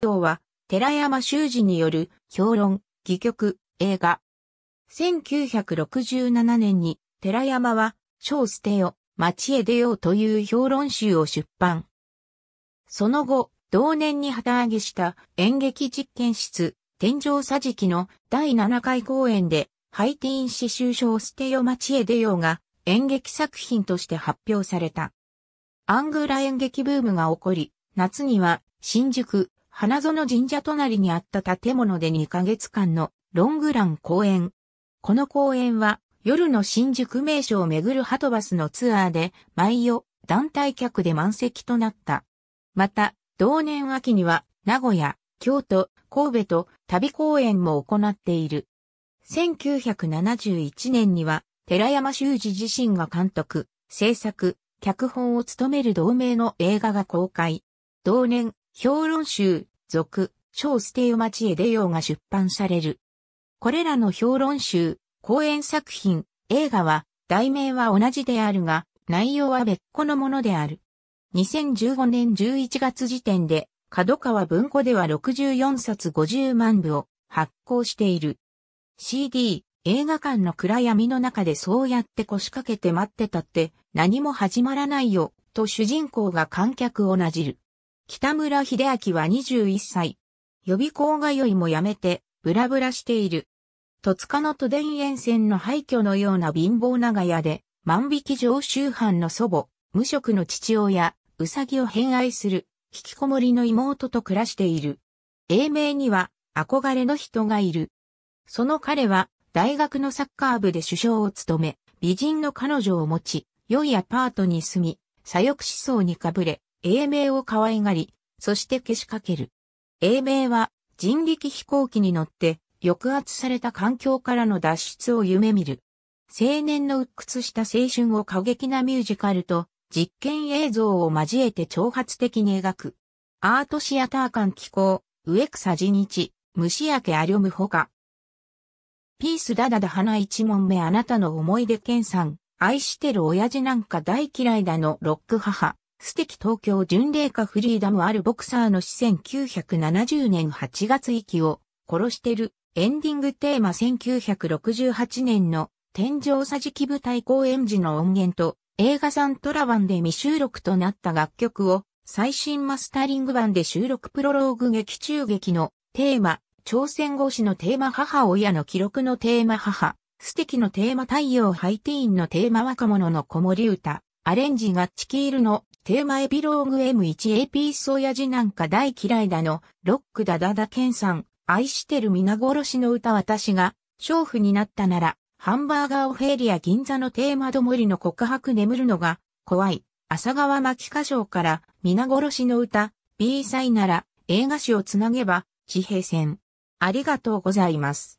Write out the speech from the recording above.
道は、寺山修司による評論、戯曲、映画。1967年に、寺山は、書捨てよ、町へ出ようという評論集を出版。その後、同年に旗揚げした演劇実験室、天井桟敷の第7回公演で、ハイティーン詩集賞捨てよ町へ出ようが演劇作品として発表された。アングラ演劇ブームが起こり、夏には新宿、花園神社隣にあった建物で2ヶ月間のロングラン公演。この公演は夜の新宿名所を巡るハトバスのツアーで毎夜団体客で満席となった。また、同年秋には名古屋、京都、神戸と旅公演も行っている。1971年には寺山修司自身が監督、制作、脚本を務める同名の映画が公開。同年、評論集、続、小ステイ町へ出ようが出版される。これらの評論集、講演作品、映画は、題名は同じであるが、内容は別個のものである。2015年11月時点で、角川文庫では64冊50万部を発行している。CD、映画館の暗闇の中でそうやって腰掛けて待ってたって何も始まらないよ、と主人公が観客をなじる。北村秀明は21歳。予備校が良いもやめて、ブラブラしている。戸塚の都電沿線の廃墟のような貧乏長屋で、万引き常習犯の祖母、無職の父親、うさぎを偏愛する、引きこもりの妹と暮らしている。英明には、憧れの人がいる。その彼は、大学のサッカー部で首相を務め、美人の彼女を持ち、良いアパートに住み、左翼思想にかぶれ、英明を可愛がり、そして消しかける。英明は人力飛行機に乗って抑圧された環境からの脱出を夢見る。青年の鬱屈した青春を過激なミュージカルと実験映像を交えて挑発的に描く。アートシアター間気候、植草地日、虫明けありょむほか。ピースだだだ花一問目あなたの思い出健さん、愛してる親父なんか大嫌いだのロック母、素敵東京巡礼家フリーダムあるボクサーの死1970年8月息を殺してるエンディングテーマ1968年の天井じき舞台公演時の音源と映画サントラ版で未収録となった楽曲を最新マスタリング版で収録プロローグ劇中劇のテーマ、朝鮮語詞のテーマ母親の記録のテーマ母、素敵のテーマ太陽ハイティーンのテーマ若者の子守歌、アレンジがチキールのテーマエピローグ M1 a p ーや親父なんか大嫌いだの、ロックだだだけんさん、愛してる皆殺しの歌私が、娼婦になったなら、ハンバーガーオフェリア銀座のテーマどもりの告白眠るのが、怖い、朝川巻歌唱から、皆殺しの歌、B サイなら、映画史をつなげば、地平線。ありがとうございます。